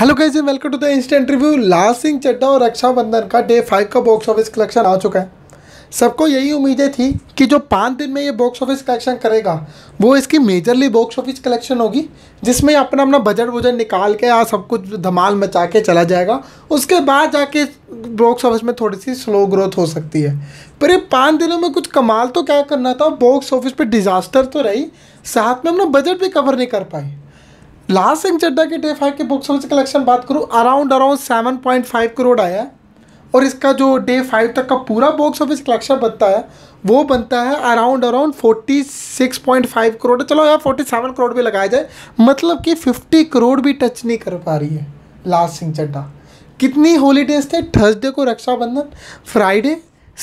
hello guys welcome to the instant review Lal Singh Chaddha और रक्षाबंधन का day five का बॉक्स ऑफिस कलेक्शन आ चुका है सबको यही उम्मीदें थी कि जो पाँच दिन में ये बॉक्स ऑफिस कलेक्शन करेगा वो इसकी मेजरली बॉक्स ऑफिस कलेक्शन होगी जिसमें अपना अपना बजट वजट निकाल के या सब कुछ धमाल मचा के चला जाएगा उसके बाद जाके बॉक्स ऑफिस में थोड़ी सी स्लो ग्रोथ हो सकती है पर ये पाँच दिनों में कुछ कमाल तो क्या करना था बॉक्स ऑफिस पर डिज़ास्टर तो रही साथ में अपना बजट भी कवर नहीं कर पाई लाल सिंह चड्डा के डे फाइव के बॉक्स ऑफिस कलेक्शन बात करूँ around around seven point five crore आया है और इसका जो डे फाइव तक का पूरा बॉक्स ऑफिस कलेक्शन बनता है वो बनता है around around forty six point five crore चलो यार फोर्टी सेवन करोड़ भी लगाया जाए मतलब कि फिफ्टी करोड़ भी टच नहीं कर पा रही है लाल सिंह चड्डा कितनी हॉलीडेज थे थर्सडे को रक्षाबंधन फ्राइडे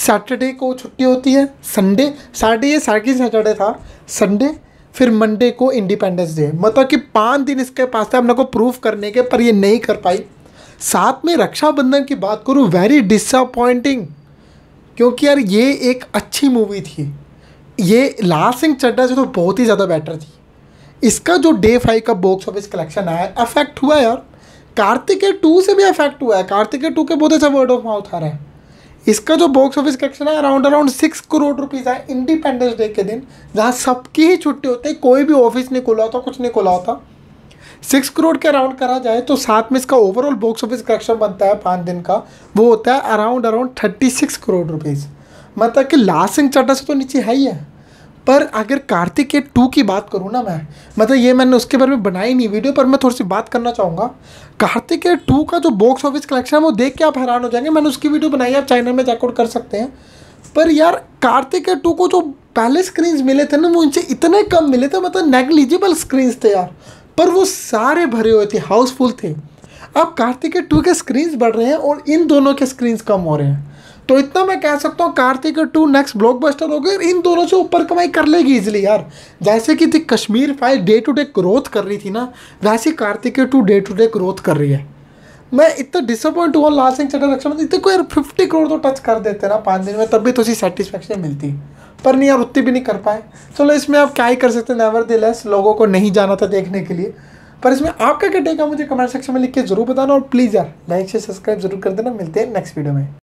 सैटरडे को छुट्टी होती है संडे सैटरडे ये सैटरडे सैटरडे था संडे फिर मंडे को इंडिपेंडेंस डे मतलब कि पाँच दिन इसके पास थे हम लोग को प्रूफ करने के पर ये नहीं कर पाई साथ में रक्षाबंधन की बात करूँ वेरी डिसअपॉइंटिंग क्योंकि यार ये एक अच्छी मूवी थी ये लाल सिंह चड्डा से तो बहुत ही ज़्यादा बेटर थी इसका जो डे फाइव का बॉक्स ऑफिस कलेक्शन आया अफेक्ट हुआ यार कार्तिकेय टू से भी अफेक्ट हुआ है कार्तिकेय टू के बहुत अच्छा वर्ड ऑफ माउथ आ रहा है इसका जो बॉक्स ऑफिस कलेक्शन है around around six crore rupees है इंडिपेंडेंस डे के दिन जहाँ सबकी ही छुट्टी होती है कोई भी ऑफिस नहीं खुला होता कुछ नहीं खुला होता सिक्स करोड़ के अराउंड करा जाए तो साथ में इसका ओवरऑल बॉक्स ऑफिस कलेक्शन बनता है पाँच दिन का वो होता है around around thirty six crore rupees मतलब कि लास्ट सिंह चड्डा से तो नीचे है ही है पर अगर कार्तिक के टू की बात करूँ ना मैं मतलब ये मैंने उसके बारे में बनाई नहीं वीडियो पर मैं थोड़ी सी बात करना चाहूँगा कार्तिक के टू का जो बॉक्स ऑफिस कलेक्शन है वो देख के आप हैरान हो जाएंगे मैंने उसकी वीडियो बनाई आप चैनल में चेकआउट कर सकते हैं पर यार कार्तिक के टू को जो पहले स्क्रीन्स मिले थे ना वो इनसे इतने कम मिले थे मतलब नेग्लिजिबल स्क्रीन्स थे यार पर वो सारे भरे हुए थे हाउसफुल थे अब कार्तिक के टू के स्क्रीन्स बढ़ रहे हैं और इन दोनों के स्क्रीन्स कम हो रहे हैं तो इतना मैं कह सकता हूँ कार्तिक टू नेक्स्ट ब्लॉकबस्टर हो और इन दोनों से ऊपर कमाई कर लेगी इजिली यार जैसे कि थी Kashmir file day to day growth कर रही थी ना वैसे Kartik to day to day growth कर रही है मैं इतना डिसअपॉइंट हुआ लाल सिंह चटर रक्षा इतने को यार फिफ्टी करोड़ तो टच कर देते ना पाँच दिन में तब भी तो उसी सेटिस्फेक्शन मिलती पर नहीं यार उतनी भी नहीं कर पाए चलो इसमें आप क्या ही कर सकते नेवर दे लेस लोगों को नहीं जाना था देखने के लिए पर इसमें आपका क्या टेक है मुझे कमेंट सेक्शन में लिख के जरूर बताना और प्लीज़ यार लाइक से सब्सक्राइब जरूर कर देना मिलते हैं नेक्स्ट वीडियो में